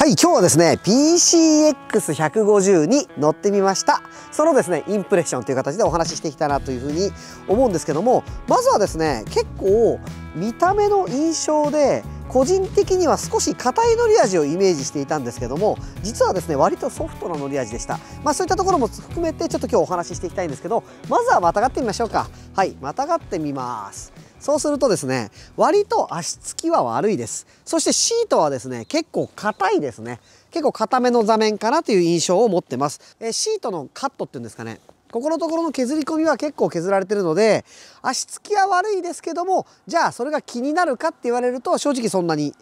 はい今日はですね PCX150 に乗ってみましたそのですねインプレッションという形でお話ししていきたいなというふうに思うんですけどもまずはですね結構見た目の印象で個人的には少し硬い乗り味をイメージしていたんですけども実はですね割とソフトな乗り味でした、まあ、そういったところも含めてちょっと今日お話ししていきたいんですけどまずはまたがってみましょうかはいまたがってみますそうするとですね、割と足つきは悪いです。そしてシートはですね、結構硬いですね。結構硬めの座面かなという印象を持ってます。えシートのカットっていうんですかね、ここのところの削り込みは結構削られてるので、足つきは悪いですけども、じゃあそれが気になるかって言われると正直そんなに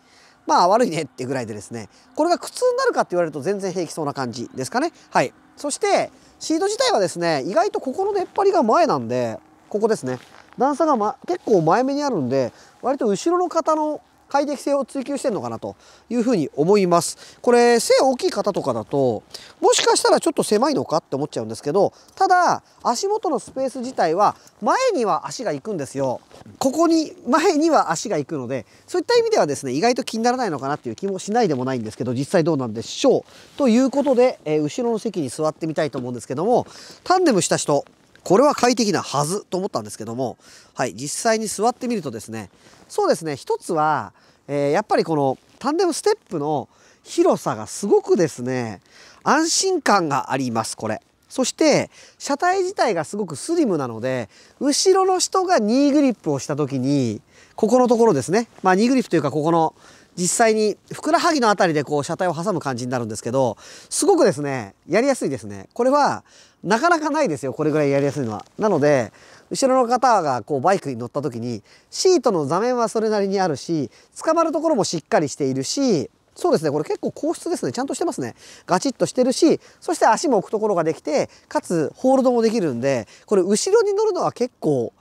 まあ悪いねってぐらいでですね、これが苦痛になるかって言われると全然平気そうな感じですかね。はい。そして、シート自体はですね、意外とここの出っ張りが前なんで、ここですね。段差が、ま、結構前目にあるんで割と後ろの方の快適性を追求してるのかなというふうに思います。これ背大きい方とかだともしかしたらちょっと狭いのかって思っちゃうんですけどただ足元のスペース自体は前には足が行くんですよ。ここに前には足が行くのでそういった意味ではですね意外と気にならないのかなっていう気もしないでもないんですけど実際どうなんでしょう。ということで、えー、後ろの席に座ってみたいと思うんですけどもタンデムした人これは快適なはずと思ったんですけども、はい、実際に座ってみるとですねそうですね一つは、えー、やっぱりこのタンデムステップの広さがすごくですね安心感がありますこれ。そして車体自体がすごくスリムなので後ろの人がニーグリップをした時にここのところですねまあニーグリップというかここの実際にふくらはぎの辺りでこう車体を挟む感じになるんですけどすごくですねやりやすいですねこれはなかなかないですよこれぐらいやりやすいのは。なので後ろの方がこうバイクに乗った時にシートの座面はそれなりにあるし捕まるところもしっかりしているしそうですねこれ結構硬質ですねちゃんとしてますねガチッとしてるしそして足も置くところができてかつホールドもできるんでこれ後ろに乗るのは結構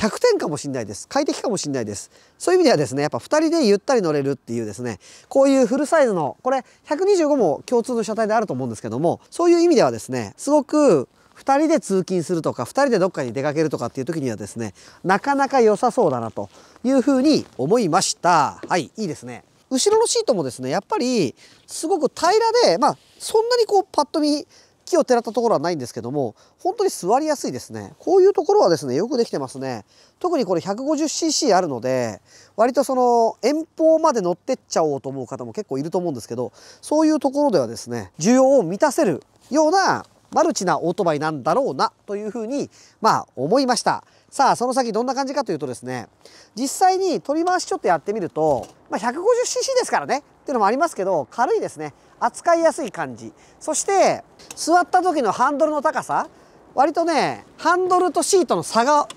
100点かもしれないです快適かもしれないですそういう意味ではですねやっぱ2人でゆったり乗れるっていうですねこういうフルサイズのこれ125も共通の車体であると思うんですけどもそういう意味ではですねすごく2人で通勤するとか2人でどっかに出かけるとかっていう時にはですねなかなか良さそうだなというふうに思いましたはいいいですね後ろのシートもですねやっぱりすごく平らでまあそんなにこうパッと見木を照らったところはないんですけども、本当に座りやすいですね。こういうところはですね、よくできてますね。特にこれ 150cc あるので、割とその遠方まで乗ってっちゃおうと思う方も結構いると思うんですけど、そういうところではですね、需要を満たせるようなマルチなオートバイなんだろうなというふうに、まあ、思いました。さあ、その先どんな感じかというとですね、実際に取り回しちょっとやってみると、まあ、150cc ですからね、っていうのもありますけど、軽いですね。扱いやすい感じ。そして、座った時のハンドルの高さ、割とね、ハンドルとシートの差が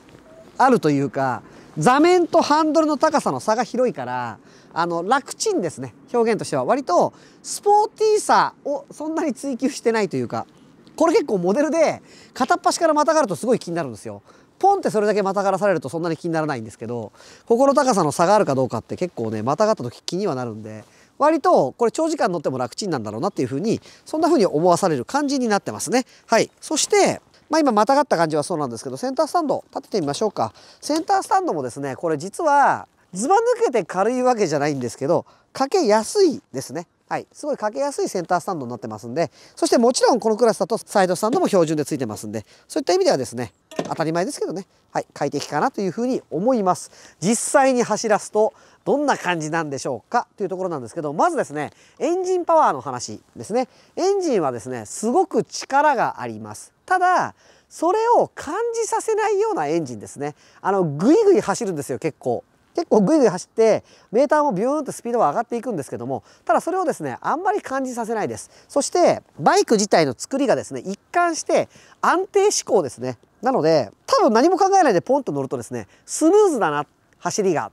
あるというか、座面とハンドルの高さの差が広いから、あの、楽ちんですね、表現としては。割と、スポーティーさをそんなに追求してないというか、これ結構モデルで片っ端からまたがるとすごい気になるんですよ。ポンってそれだけまたがらされるとそんなに気にならないんですけどここの高さの差があるかどうかって結構ねまたがった時気にはなるんで割とこれ長時間乗っても楽ちんなんだろうなっていうふうにそんな風に思わされる感じになってますね。はいそしてまあ、今またがった感じはそうなんですけどセンタースタンド立ててみましょうかセンタースタンドもですねこれ実はずば抜けて軽いわけじゃないんですけどかけやすいですねはい、すごいかけやすいセンタースタンドになってますんでそしてもちろんこのクラスだとサイドスタンドも標準でついてますんでそういった意味ではですね当たり前ですけどね、はい、快適かなというふうに思います実際に走らすとどんな感じなんでしょうかというところなんですけどまずですねエンジンパワーの話ですねエンジンはですねすごく力がありますただそれを感じさせないようなエンジンですねあのグイグイ走るんですよ結構結構ぐいぐい走ってメーターもビューンとスピードは上がっていくんですけどもただそれをですねあんまり感じさせないですそしてバイク自体の作りがですね一貫して安定志向ですねなので多分何も考えないでポンと乗るとですねスムーズだな走りが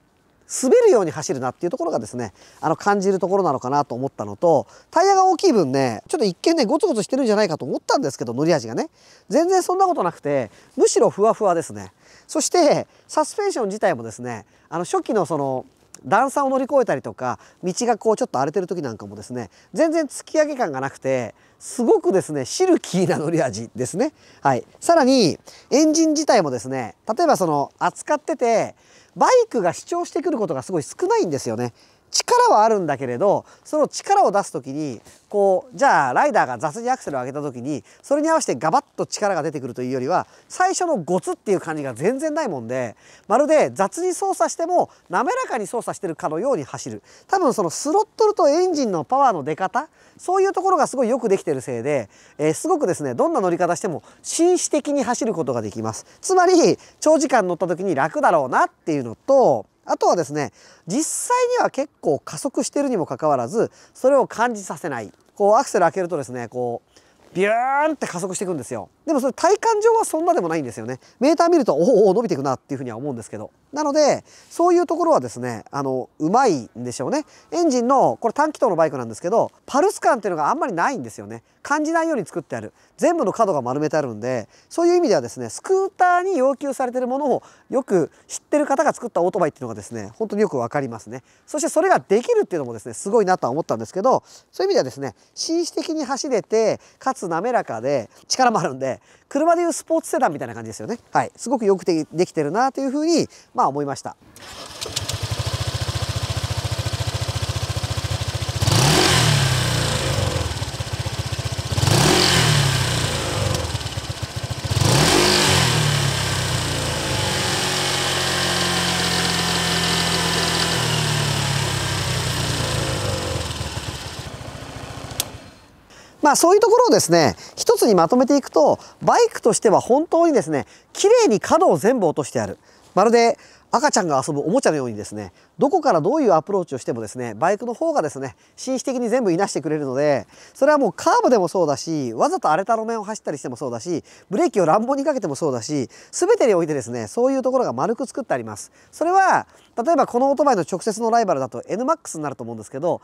滑るように走るなっていうところがですねあの感じるところなのかなと思ったのとタイヤが大きい分ねちょっと一見ねゴツゴツしてるんじゃないかと思ったんですけど乗り味がね全然そんなことなくてむしろふわふわですねそしてサスペンション自体もですねあの初期のその段差を乗り越えたりとか道がこうちょっと荒れてる時なんかもですね全然突き上げ感がなくてすごくですねシルキーな乗り味ですね。はい、さらにエンジン自体もですね例えばその扱っててバイクが主張してくることがすごい少ないんですよね。力はあるんだけれどその力を出す時にこうじゃあライダーが雑にアクセルを上げた時にそれに合わせてガバッと力が出てくるというよりは最初のゴツっていう感じが全然ないもんでまるで雑に操作しても滑らかに操作してるかのように走る多分そのスロットルとエンジンのパワーの出方そういうところがすごいよくできてるせいで、えー、すごくですねどんな乗り方しても紳士的に走ることができますつまり長時間乗った時に楽だろうなっていうのとあとはですね実際には結構加速してるにもかかわらずそれを感じさせないこうアクセル開けるとですねこうビューンって加速していくんですよでもそれ体感上はそんなでもないんですよねメーター見るとおお伸びていくなっていうふうには思うんですけどなのでそういうところはですねあのうまいんでしょうねエンジンのこれ短気筒のバイクなんですけどパルス感っていうのがあんまりないんですよね感じないように作ってある全部の角が丸めてあるんでそういう意味ではですねスクーターに要求されてるものをよく知ってる方が作ったオートバイっていうのがですね本当によく分かりますねそしてそれができるっていうのもですねすごいなとは思ったんですけどそういう意味ではですね紳士的に走れてかつ滑らかで力もあるんで車でいうスポーツセダンみたいな感じですよねはいすごくよくできてるなというふうに、ままあ思いました。まあそういうところをですね、一つにまとめていくと、バイクとしては本当にですね、綺麗に角を全部落としてやる。まるで赤ちゃんが遊ぶおもちゃのようにですねどこからどういうアプローチをしてもですねバイクの方がですね紳士的に全部いなしてくれるのでそれはもうカーブでもそうだしわざと荒れた路面を走ったりしてもそうだしブレーキを乱暴にかけてもそうだし全てにおいてですねそういうところが丸く作ってありますそれは例えばこのオートバイの直接のライバルだと NMAX になると思うんですけど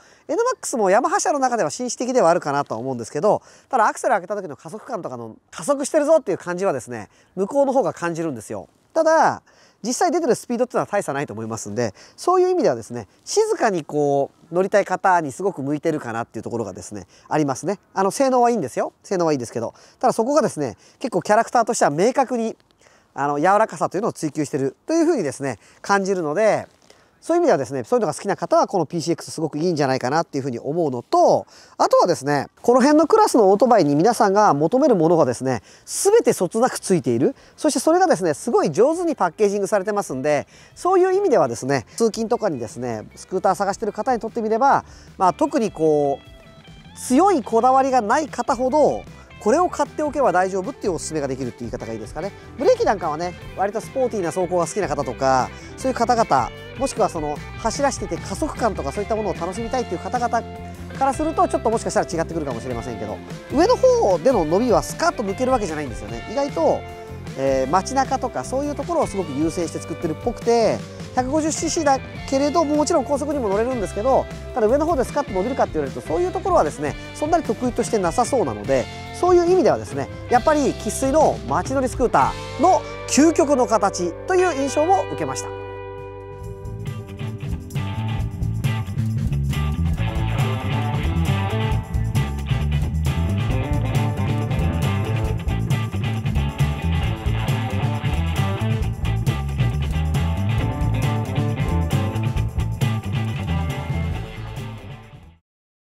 NMAX もヤマハ車の中では紳士的ではあるかなとは思うんですけどただアクセル開けた時の加速感とかの加速してるぞっていう感じはですね向こうの方が感じるんですよただ実際出てるスピードっていうのは大差ないと思いますんでそういう意味ではですね静かにこう乗りたい方にすごく向いてるかなっていうところがですねありますねあの性能はいいんですよ性能はいいですけどただそこがですね結構キャラクターとしては明確にあの柔らかさというのを追求してるというふうにですね感じるのでそういう意味ではですねそういうのが好きな方はこの PCX すごくいいんじゃないかなっていうふうに思うのとあとはですねこの辺のクラスのオートバイに皆さんが求めるものがですね全てそつなくついているそしてそれがですねすごい上手にパッケージングされてますんでそういう意味ではですね通勤とかにですねスクーター探してる方にとってみれば、まあ、特にこう強いこだわりがない方ほどこれを買っておけば大丈夫っていうおすすめができるっていう言い方がいいですかねブレーキなんかはね割とスポーティーな走行が好きな方とかそういう方々もしくはその走らせてて加速感とかそういったものを楽しみたいっていう方々からするとちょっともしかしたら違ってくるかもしれませんけど上の方での伸びはスカッと抜けるわけじゃないんですよね意外と、えー、街中とかそういうところをすごく優先して作ってるっぽくて 150cc だけれどもちろん高速にも乗れるんですけどただ上の方でスカッと伸びるかって言われるとそういうところはですねそんなに得意としてなさそうなのでそういう意味ではですねやっぱり生粋の街乗りスクーターの究極の形という印象も受けました。